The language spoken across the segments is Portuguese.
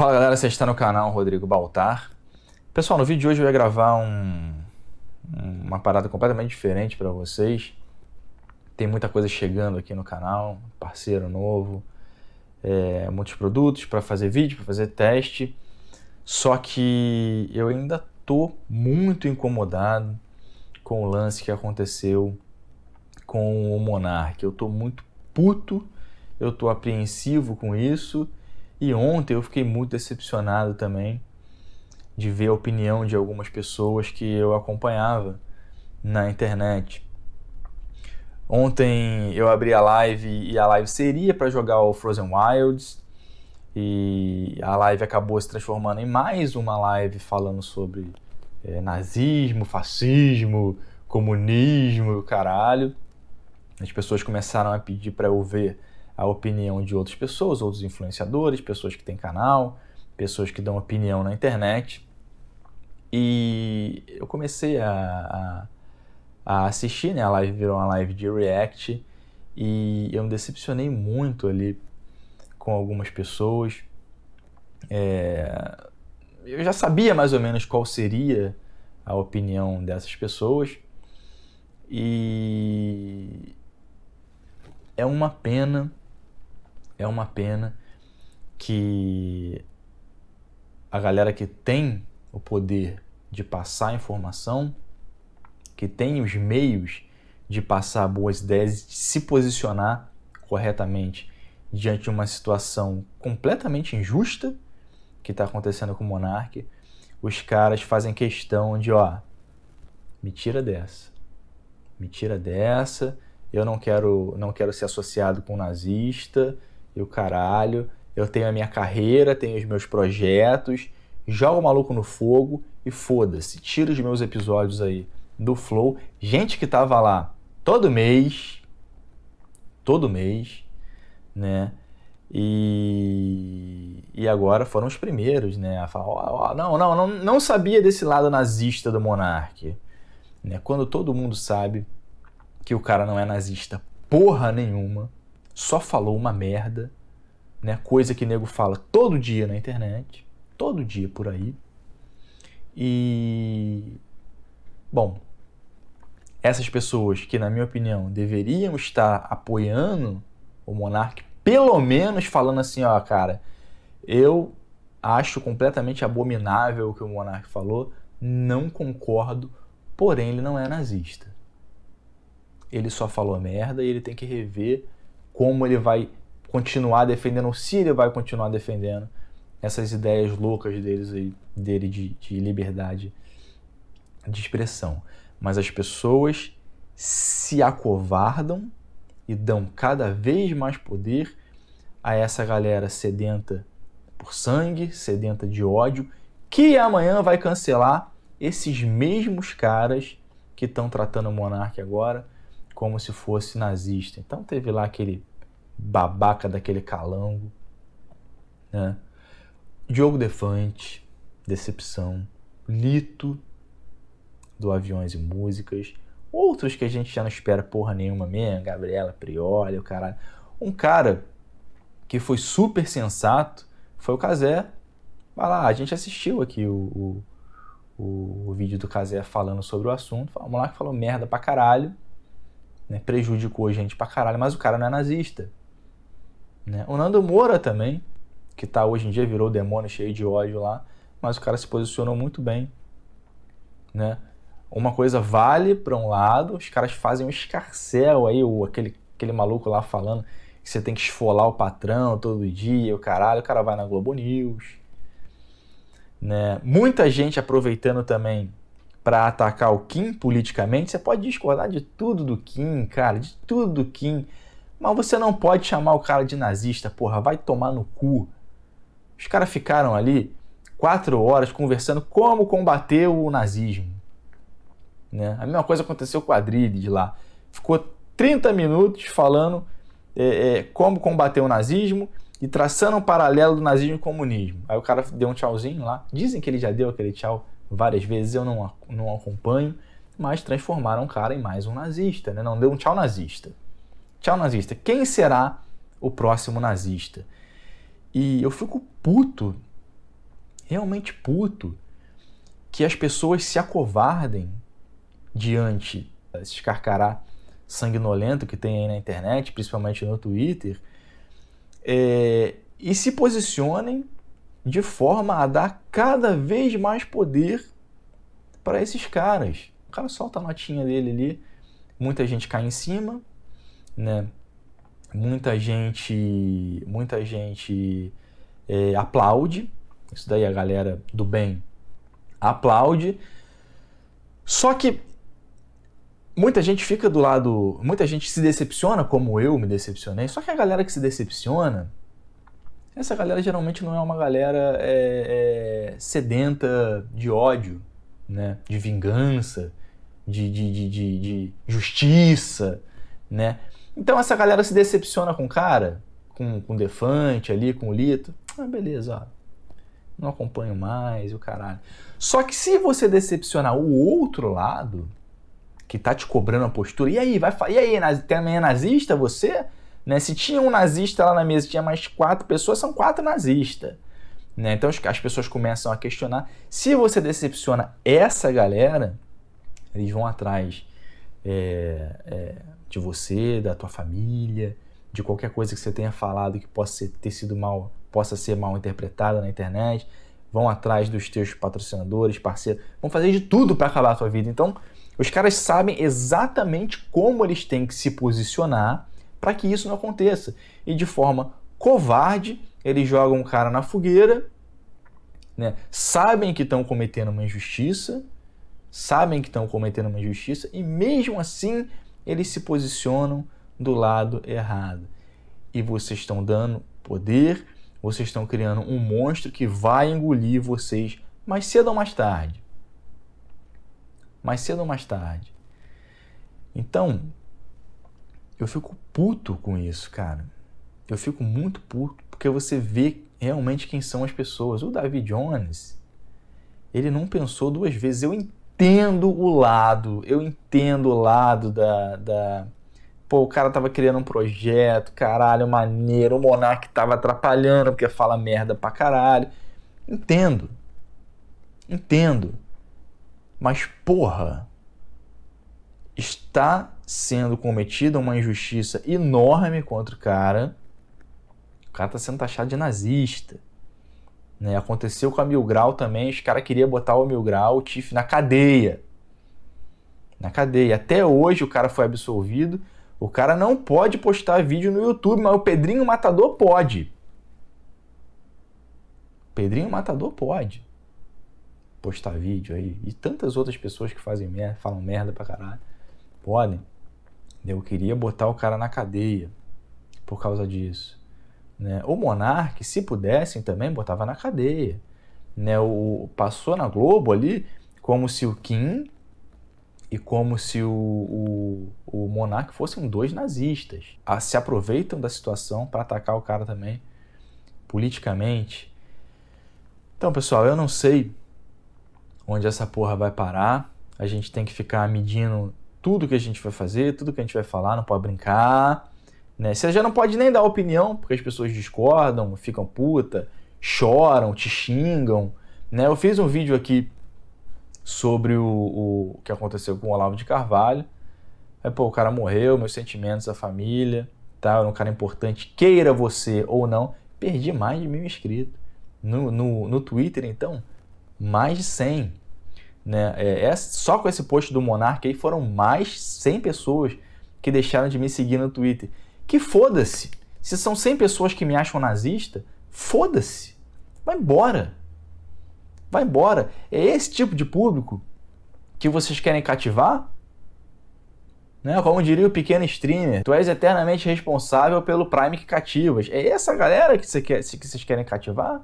Fala galera, você está no canal Rodrigo Baltar. Pessoal, no vídeo de hoje eu ia gravar um, uma parada completamente diferente para vocês. Tem muita coisa chegando aqui no canal, parceiro novo, é, muitos produtos para fazer vídeo, para fazer teste. Só que eu ainda tô muito incomodado com o lance que aconteceu com o Monark. Eu tô muito puto, eu tô apreensivo com isso e ontem eu fiquei muito decepcionado também de ver a opinião de algumas pessoas que eu acompanhava na internet. Ontem eu abri a live e a live seria para jogar o Frozen Wilds e a live acabou se transformando em mais uma live falando sobre é, nazismo, fascismo, comunismo, caralho. As pessoas começaram a pedir para eu ver a opinião de outras pessoas, outros influenciadores, pessoas que têm canal, pessoas que dão opinião na internet. E eu comecei a, a, a assistir, né? A live virou uma live de react e eu me decepcionei muito ali com algumas pessoas. É, eu já sabia mais ou menos qual seria a opinião dessas pessoas e é uma pena é uma pena que a galera que tem o poder de passar informação, que tem os meios de passar boas ideias, de se posicionar corretamente diante de uma situação completamente injusta que está acontecendo com o monarca, os caras fazem questão de, ó, me tira dessa, me tira dessa, eu não quero, não quero ser associado com um nazista, e o caralho. Eu tenho a minha carreira, tenho os meus projetos, jogo o maluco no fogo e foda-se. Tira os meus episódios aí do Flow. Gente que tava lá todo mês, todo mês, né? E, e agora foram os primeiros, né? A falar, ó, não, não, não, não sabia desse lado nazista do monarque. Né? Quando todo mundo sabe que o cara não é nazista porra nenhuma, só falou uma merda, né? Coisa que nego fala todo dia na internet, todo dia por aí. E bom, essas pessoas que na minha opinião deveriam estar apoiando o monarca, pelo menos falando assim, ó, cara, eu acho completamente abominável o que o monarca falou, não concordo, porém ele não é nazista. Ele só falou merda e ele tem que rever como ele vai continuar defendendo, se ele vai continuar defendendo essas ideias loucas deles aí, dele de, de liberdade de expressão. Mas as pessoas se acovardam e dão cada vez mais poder a essa galera sedenta por sangue, sedenta de ódio, que amanhã vai cancelar esses mesmos caras que estão tratando o monarca agora como se fosse nazista. Então teve lá aquele babaca daquele calango, né? Diogo Defante, Decepção, Lito, do Aviões e Músicas, outros que a gente já não espera porra nenhuma mesmo, Gabriela Prioli, o caralho. Um cara que foi super sensato foi o Casé. Vai lá, a gente assistiu aqui o, o, o, vídeo do Casé falando sobre o assunto. lá moleque falou merda pra caralho, né? prejudicou a gente pra caralho, mas o cara não é nazista. Né? O Nando Moura também, que tá hoje em dia virou demônio cheio de ódio lá, mas o cara se posicionou muito bem. Né? Uma coisa vale para um lado, os caras fazem um escarcel aí, o, aquele, aquele maluco lá falando que você tem que esfolar o patrão todo dia, o caralho, o cara vai na Globo News. Né? Muita gente aproveitando também para atacar o Kim politicamente. Você pode discordar de tudo do Kim, cara, de tudo do Kim. Mas você não pode chamar o cara de nazista, porra, vai tomar no cu. Os caras ficaram ali quatro horas conversando como combater o nazismo. Né? A mesma coisa aconteceu com a Adrides lá. Ficou 30 minutos falando é, é, como combater o nazismo e traçando um paralelo do nazismo e comunismo. Aí o cara deu um tchauzinho lá. Dizem que ele já deu aquele tchau várias vezes, eu não, não acompanho, mas transformaram o cara em mais um nazista, né? Não deu um tchau nazista. Tchau nazista. Quem será o próximo nazista? E eu fico puto, realmente puto, que as pessoas se acovardem diante desse carcará sanguinolento que tem aí na internet, principalmente no Twitter, é, e se posicionem de forma a dar cada vez mais poder para esses caras. O cara solta a notinha dele ali, muita gente cai em cima, né? Muita gente, muita gente é, aplaude. Isso daí a galera do bem aplaude. Só que muita gente fica do lado, muita gente se decepciona como eu me decepcionei. Só que a galera que se decepciona, essa galera geralmente não é uma galera é, é, sedenta de ódio, né? de vingança, de, de, de, de, de justiça, né? Então essa galera se decepciona com o cara, com, com o Defante ali, com o Lito. Ah, beleza, ó. Não acompanho mais, o caralho. Só que se você decepcionar o outro lado, que tá te cobrando a postura, e aí, vai e aí, também nazista você? Né? Se tinha um nazista lá na mesa tinha mais quatro pessoas, são quatro nazistas. Né? Então as pessoas começam a questionar. Se você decepciona essa galera, eles vão atrás é, é, de você, da tua família, de qualquer coisa que você tenha falado que possa ser, ter sido mal, possa ser mal interpretada na internet. Vão atrás dos teus patrocinadores, parceiros, vão fazer de tudo para acabar a tua vida. Então, os caras sabem exatamente como eles têm que se posicionar para que isso não aconteça. E de forma covarde, eles jogam o cara na fogueira, né? sabem que estão cometendo uma injustiça, sabem que estão cometendo uma injustiça e mesmo assim eles se posicionam do lado errado. E vocês estão dando poder, vocês estão criando um monstro que vai engolir vocês mais cedo ou mais tarde. Mais cedo ou mais tarde. Então, eu fico puto com isso, cara. Eu fico muito puto porque você vê realmente quem são as pessoas. O David Jones, ele não pensou duas vezes. Eu entendo o lado, eu entendo o lado da. da... Pô, o cara tava criando um projeto, caralho, maneiro. O Monark tava atrapalhando porque fala merda pra caralho. Entendo. Entendo. Mas, porra, está sendo cometida uma injustiça enorme contra o cara. O cara tá sendo taxado de nazista. Né? Aconteceu com a Mil Grau também, os caras queriam botar o Mil Grau, o Tiff, na cadeia. Na cadeia. Até hoje o cara foi absolvido. O cara não pode postar vídeo no YouTube, mas o Pedrinho Matador pode. Pedrinho Matador pode postar vídeo aí. E tantas outras pessoas que fazem merda, falam merda pra caralho. Podem. Eu queria botar o cara na cadeia por causa disso. Né? O monarca se pudessem também, botava na cadeia. Né? O, passou na Globo ali como se o Kim e como se o, o, o Monark fossem dois nazistas. A, ah, se aproveitam da situação para atacar o cara também politicamente. Então, pessoal, eu não sei onde essa porra vai parar. A gente tem que ficar medindo tudo que a gente vai fazer, tudo que a gente vai falar, não pode brincar. Né? Você já não pode nem dar opinião, porque as pessoas discordam, ficam puta, choram, te xingam. Né? Eu fiz um vídeo aqui sobre o, o que aconteceu com o Olavo de Carvalho. Aí, pô, o cara morreu, meus sentimentos, a família, tá? Era um cara importante, queira você ou não. Perdi mais de mil inscritos. No, no, no Twitter, então, mais de 100. Né? É, é, só com esse post do Monark aí foram mais 100 pessoas que deixaram de me seguir no Twitter. Que foda-se! Se são 100 pessoas que me acham nazista, foda-se! Vai embora! Vai embora! É esse tipo de público que vocês querem cativar? Né? Como diria o pequeno streamer, tu és eternamente responsável pelo Prime que cativas. É essa galera que, quer, que vocês querem cativar?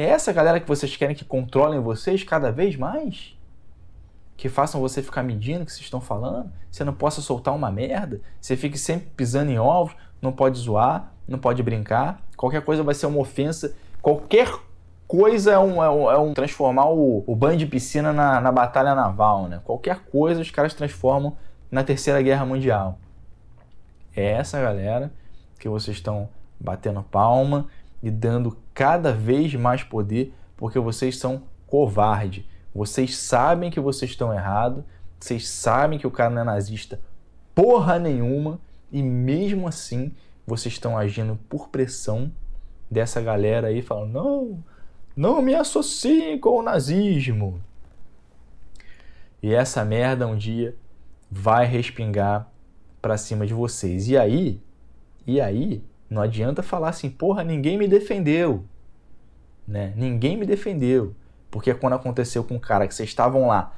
É essa galera que vocês querem que controlem vocês cada vez mais? Que façam você ficar medindo o que vocês estão falando? Você não possa soltar uma merda? Você fique sempre pisando em ovos, não pode zoar, não pode brincar. Qualquer coisa vai ser uma ofensa. Qualquer coisa é um, é um, é um transformar o, o, banho de piscina na, na batalha naval, né? Qualquer coisa os caras transformam na Terceira Guerra Mundial. É essa galera que vocês estão batendo palma e dando cada vez mais poder, porque vocês são covarde. Vocês sabem que vocês estão errados, vocês sabem que o cara não é nazista porra nenhuma, e mesmo assim vocês estão agindo por pressão dessa galera aí falando: não, não me associem com o nazismo. E essa merda um dia vai respingar para cima de vocês. E aí, e aí, não adianta falar assim, porra, ninguém me defendeu. Né? Ninguém me defendeu. Porque quando aconteceu com o cara que vocês estavam lá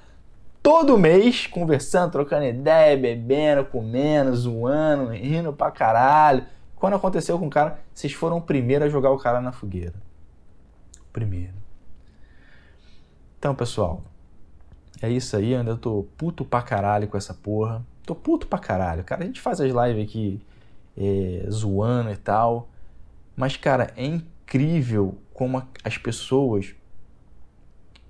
todo mês conversando, trocando ideia, bebendo, comendo, zoando, rindo pra caralho. Quando aconteceu com o cara, vocês foram o primeiro a jogar o cara na fogueira. Primeiro. Então, pessoal, é isso aí. Eu ainda tô puto pra caralho com essa porra. Tô puto pra caralho, cara. A gente faz as lives aqui é, zoando e tal. Mas, cara, é incrível como as pessoas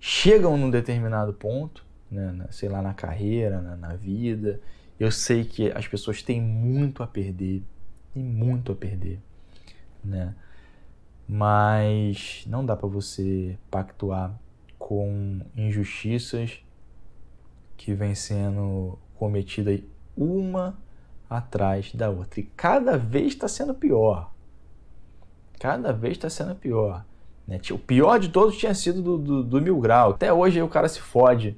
chegam num determinado ponto, né, na, sei lá, na carreira, na, na vida. Eu sei que as pessoas têm muito a perder, e muito a perder, né? Mas não dá para você pactuar com injustiças que vem sendo cometidas uma atrás da outra. E cada vez está sendo pior. Cada vez está sendo pior. Né? Tipo, o pior de todos tinha sido do, do, do Mil Grau. Até hoje aí o cara se fode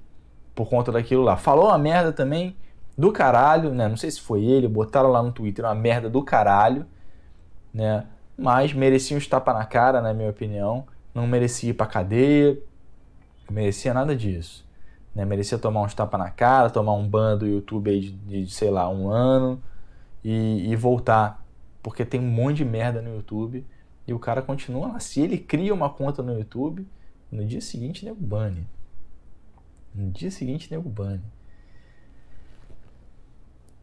por conta daquilo lá. Falou uma merda também do caralho, né? Não sei se foi ele, botaram lá no Twitter uma merda do caralho, né? Mas merecia um tapa na cara, na minha opinião. Não merecia ir pra cadeia, não merecia nada disso. Né? Merecia tomar uns tapa na cara, tomar um ban do YouTube aí de, de sei lá, um ano e, e, voltar. Porque tem um monte de merda no YouTube e o cara continua lá. Se ele cria uma conta no YouTube, no dia seguinte nego bane. No dia seguinte nego bane.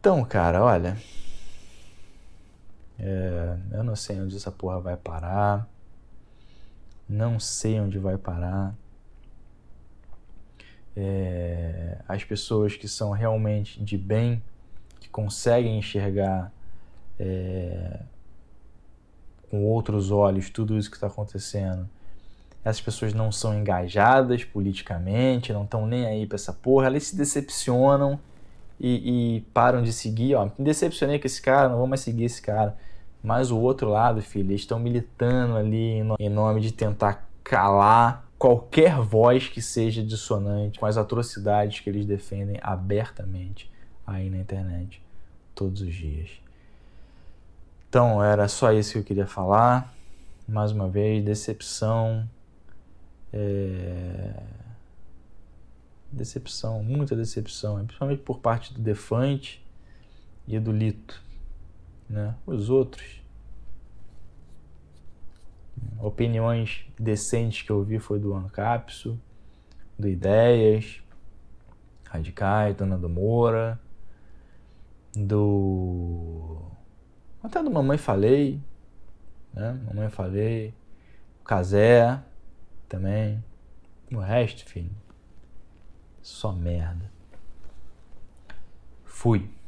Então, cara, olha. É, eu não sei onde essa porra vai parar. Não sei onde vai parar é, as pessoas que são realmente de bem, que conseguem enxergar é, com outros olhos tudo isso que está acontecendo. Essas pessoas não são engajadas politicamente, não estão nem aí para essa porra, elas se decepcionam e, e, param de seguir. Ó, me decepcionei com esse cara, não vou mais seguir esse cara. Mas o outro lado, filho, eles estão militando ali em nome de tentar calar qualquer voz que seja dissonante com as atrocidades que eles defendem abertamente aí na internet todos os dias. Então, era só isso que eu queria falar. Mais uma vez, decepção. É... Decepção, muita decepção, principalmente por parte do Defante e do Lito. Né? Os outros opiniões decentes que eu vi foi do Ancapso, do Ideias, Radicais, Dona do Moura, do. Até do Mamãe Falei, né? Mamãe Falei, Casé também. O resto, filho, só merda. Fui.